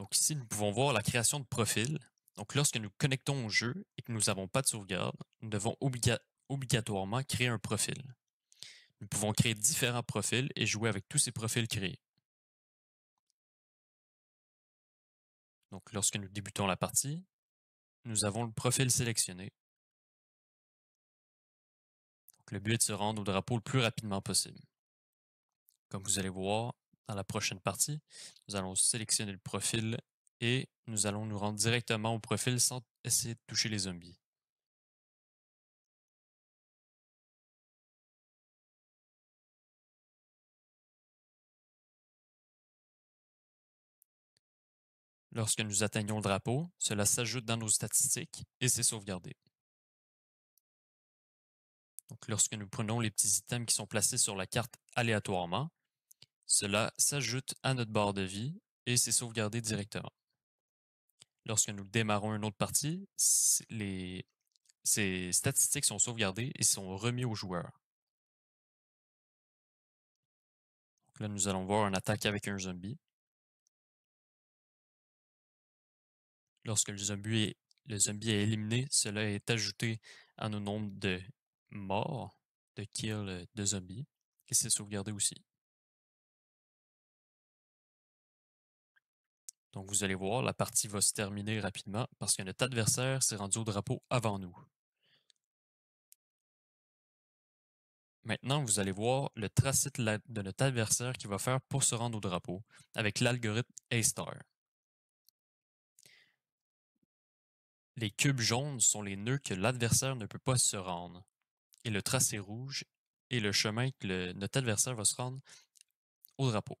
Donc ici, nous pouvons voir la création de profils. Donc lorsque nous connectons au jeu et que nous n'avons pas de sauvegarde, nous devons obligatoirement créer un profil. Nous pouvons créer différents profils et jouer avec tous ces profils créés. Donc lorsque nous débutons la partie, nous avons le profil sélectionné. le but est de se rendre au drapeau le plus rapidement possible. Comme vous allez voir, dans la prochaine partie, nous allons sélectionner le profil et nous allons nous rendre directement au profil sans essayer de toucher les zombies. Lorsque nous atteignons le drapeau, cela s'ajoute dans nos statistiques et c'est sauvegardé. Donc, lorsque nous prenons les petits items qui sont placés sur la carte aléatoirement, cela s'ajoute à notre barre de vie et c'est sauvegardé directement. Lorsque nous démarrons une autre partie, ces statistiques sont sauvegardées et sont remises au joueur. là, nous allons voir une attaque avec un zombie. Lorsque le zombie est, éliminé, cela est ajouté à nos nombres de morts, de kills euh, de zombies, qui s'est sauvegardé aussi. Donc, vous allez voir, la partie va se terminer rapidement parce que notre adversaire s'est rendu au drapeau avant nous. Maintenant, vous allez voir le tracé de notre adversaire qui va faire pour se rendre au drapeau avec l'algorithme A-star. Les cubes jaunes sont les nœuds que l'adversaire ne peut pas se rendre. Et le tracé rouge est le chemin que notre adversaire va se rendre au drapeau.